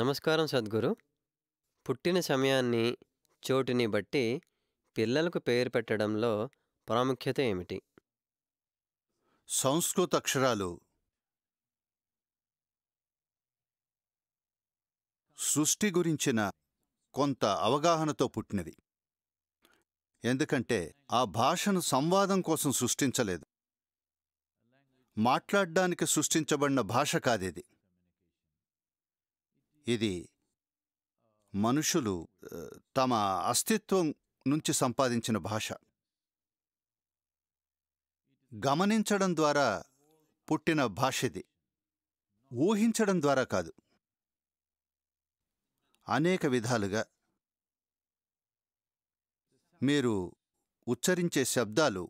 నమస్కారం సద్గురు పుట్టిన సమయాన్ని చోటిని బట్టి పిల్లలకు పేరు పెట్టడంలో ప్రాముఖ్యత ఏమిటి సంస్కృత అక్షరాలు సృష్టి గురించిన కొంత అవగాహనతో పుట్టినవి ఎందుకంటే ఆ భాషను సంవాదం కోసం సృష్టించలేదు మాట్లాడడానికి సృష్టించబడిన భాష కాదేది ఇది మనుషులు తమ అస్తిత్వం నుంచి సంపాదించిన భాష గమనించడం ద్వారా పుట్టిన భాష ఇది ఊహించడం ద్వారా కాదు అనేక విధాలుగా మీరు ఉచ్చరించే శబ్దాలు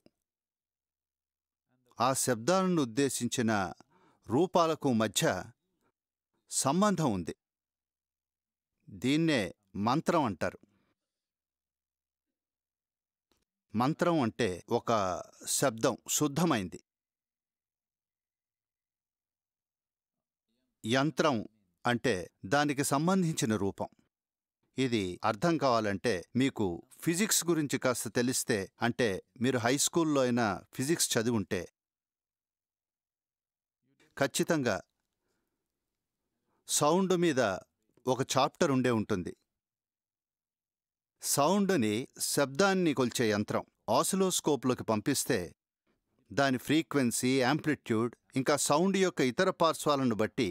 ఆ శబ్దాలను ఉద్దేశించిన రూపాలకు మధ్య సంబంధం ఉంది దీన్నే మంత్రం అంటారు మంత్రం అంటే ఒక శబ్దం శుద్ధమైంది యంత్రం అంటే దానికి సంబంధించిన రూపం ఇది అర్థం కావాలంటే మీకు ఫిజిక్స్ గురించి కాస్త తెలిస్తే అంటే మీరు హై స్కూల్లో అయినా ఫిజిక్స్ చదివి ఉంటే ఖచ్చితంగా సౌండ్ మీద ఒక చాప్టర్ ఉండే ఉంటుంది అని శబ్దాన్ని కొల్చే యంత్రం ఆసిలోస్కోప్లోకి పంపిస్తే దాని ఫ్రీక్వెన్సీ యాంప్లిట్యూడ్ ఇంకా సౌండ్ యొక్క ఇతర పార్శ్వాలను బట్టి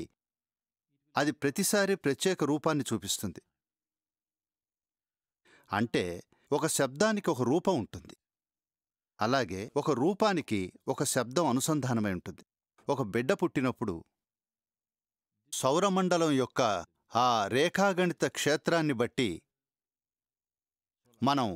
అది ప్రతిసారి ప్రత్యేక రూపాన్ని చూపిస్తుంది అంటే ఒక శబ్దానికి ఒక రూపం ఉంటుంది అలాగే ఒక రూపానికి ఒక శబ్దం అనుసంధానమై ఉంటుంది ఒక బిడ్డ పుట్టినప్పుడు సౌరమండలం యొక్క ఆ రేఖాగణిత క్షేత్రాన్ని బట్టి మనం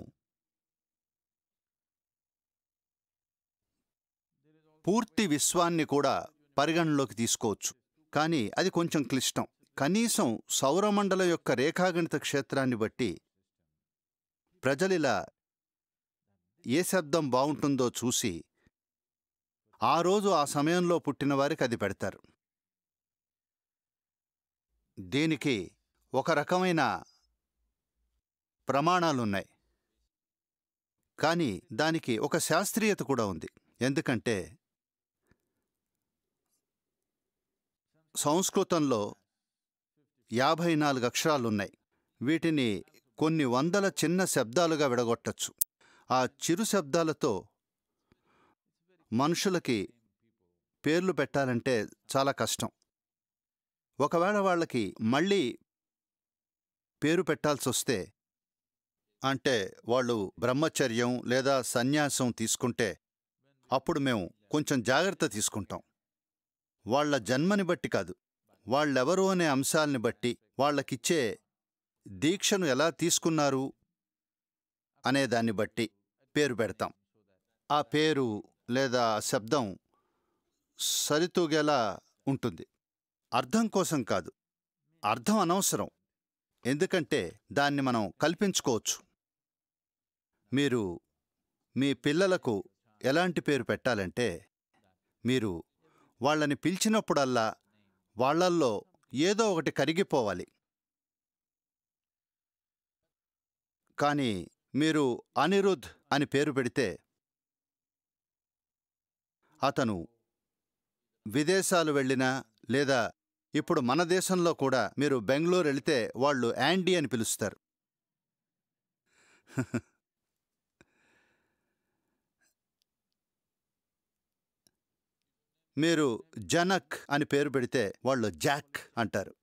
పూర్తి విశ్వాన్ని కూడా పరిగణలోకి తీసుకోవచ్చు కానీ అది కొంచెం క్లిష్టం కనీసం సౌరమండలం యొక్క రేఖాగణిత క్షేత్రాన్ని బట్టి ప్రజలిలా ఏ శబ్దం బాగుంటుందో చూసి ఆ రోజు ఆ సమయంలో పుట్టిన వారికి అది పెడతారు దీనికి ఒక రకమైన ప్రమాణాలున్నాయి కానీ దానికి ఒక శాస్త్రీయత కూడా ఉంది ఎందుకంటే సంస్కృతంలో యాభై నాలుగు అక్షరాలున్నాయి వీటిని కొన్ని వందల చిన్న శబ్దాలుగా విడగొట్టచ్చు ఆ చిరు శబ్దాలతో మనుషులకి పేర్లు పెట్టాలంటే చాలా కష్టం ఒకవేళ వాళ్ళకి మళ్ళీ పేరు పెట్టాల్సి వస్తే అంటే వాళ్ళు బ్రహ్మచర్యం లేదా సన్యాసం తీసుకుంటే అప్పుడు మేము కొంచెం జాగ్రత్త తీసుకుంటాం వాళ్ల జన్మని బట్టి కాదు వాళ్ళెవరు అనే అంశాల్ని బట్టి వాళ్ళకిచ్చే దీక్షను ఎలా తీసుకున్నారు అనేదాన్ని బట్టి పేరు పెడతాం ఆ పేరు లేదా శబ్దం సరితూగేలా ఉంటుంది అర్థం కోసం కాదు అర్థం అనవసరం ఎందుకంటే దాన్ని మనం కల్పించుకోవచ్చు మీరు మీ పిల్లలకు ఎలాంటి పేరు పెట్టాలంటే మీరు వాళ్ళని పిలిచినప్పుడల్లా వాళ్లల్లో ఏదో ఒకటి కరిగిపోవాలి కాని మీరు అనిరుద్ అని పేరు పెడితే అతను విదేశాలు వెళ్ళినా లేదా ఇప్పుడు మన దేశంలో కూడా మీరు బెంగళూరు వెళితే వాళ్ళు యాండీ అని పిలుస్తారు మీరు జనక్ అని పేరు పెడితే వాళ్ళు జాక్ అంటారు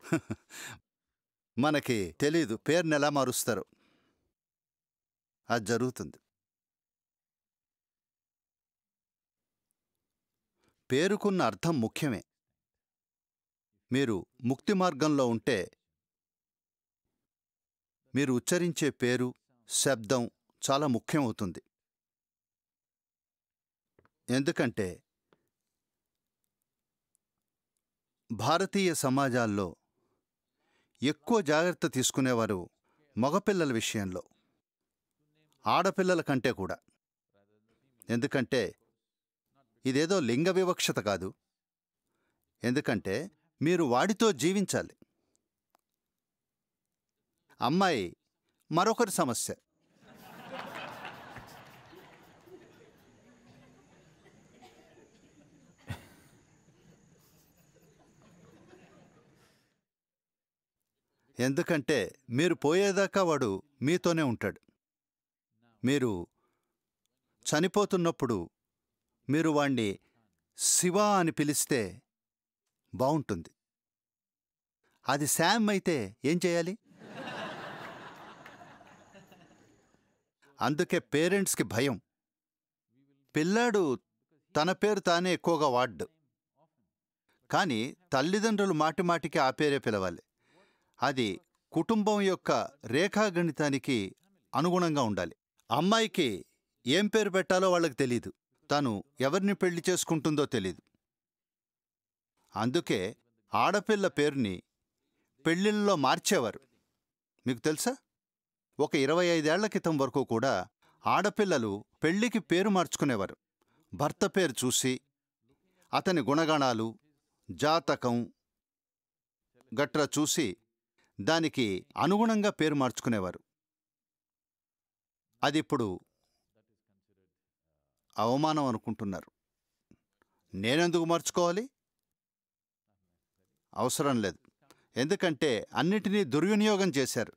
మనకి తెలీదు పేరుని ఎలా మారుస్తారు అది జరుగుతుంది పేరుకున్న అర్థం ముఖ్యమే మీరు ముక్తి మార్గంలో ఉంటే మీరు ఉచ్చరించే పేరు శబ్దం చాలా ముఖ్యమవుతుంది ఎందుకంటే భారతీయ సమాజాల్లో ఎక్కువ జాగ్రత్త తీసుకునేవారు మగపిల్లల విషయంలో ఆడపిల్లల కంటే కూడా ఎందుకంటే ఇదేదో లింగ వివక్షత కాదు ఎందుకంటే మీరు వాడితో జీవించాలి అమ్మాయి మరొకరి సమస్య ఎందుకంటే మీరు పోయేదాకా వాడు మీతోనే ఉంటాడు మీరు చనిపోతున్నప్పుడు మీరు వాణ్ణి శివ అని పిలిస్తే బాగుంటుంది అది శామ్ అయితే ఏం చేయాలి అందుకే పేరెంట్స్కి భయం పిల్లాడు తన పేరు తానే ఎక్కువగా వాడ్డు కానీ తల్లిదండ్రులు మాటిమాటికి ఆ పేరే పిలవాలి అది కుటుంబం యొక్క రేఖాగణితానికి అనుగుణంగా ఉండాలి అమ్మాయికి ఏం పేరు పెట్టాలో వాళ్ళకి తెలీదు తను ఎవరిని పెళ్లి చేసుకుంటుందో తెలీదు అందుకే ఆడపిల్ల పేరుని పెళ్లిళ్ళలో మార్చేవారు మీకు తెలుసా ఒక ఇరవై ఐదేళ్ల క్రితం వరకు కూడా ఆడపిల్లలు పెళ్లికి పేరు మార్చుకునేవారు భర్త పేరు చూసి అతని గుణగణాలు జాతకం గట్ర చూసి దానికి అనుగుణంగా పేరు మార్చుకునేవారు అదిప్పుడు అవమానం అనుకుంటున్నారు నేనెందుకు మార్చుకోవాలి అవసరం లేదు ఎందుకంటే అన్నిటినీ దుర్వినియోగం చేశారు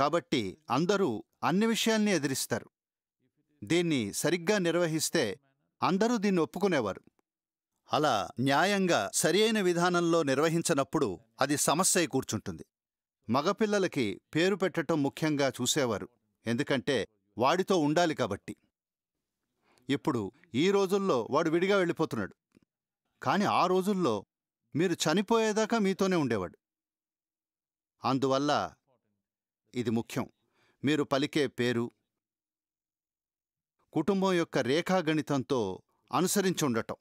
కాబట్టి అందరూ అన్ని విషయాల్ని ఎదిరిస్తారు దీన్ని సరిగ్గా నిర్వహిస్తే అందరూ దీన్ని ఒప్పుకునేవారు అలా న్యాయంగా సరియైన విధానంలో నిర్వహించనప్పుడు అది సమస్య కూర్చుంటుంది మగపిల్లలకి పేరు పెట్టడం ముఖ్యంగా చూసేవారు ఎందుకంటే వాడితో ఉండాలి కాబట్టి ఇప్పుడు ఈ రోజుల్లో వాడు విడిగా వెళ్ళిపోతున్నాడు కాని ఆ రోజుల్లో మీరు చనిపోయేదాకా మీతోనే ఉండేవాడు అందువల్ల ఇది ముఖ్యం మీరు పలికే పేరు కుటుంబం యొక్క రేఖాగణితంతో అనుసరించి ఉండటం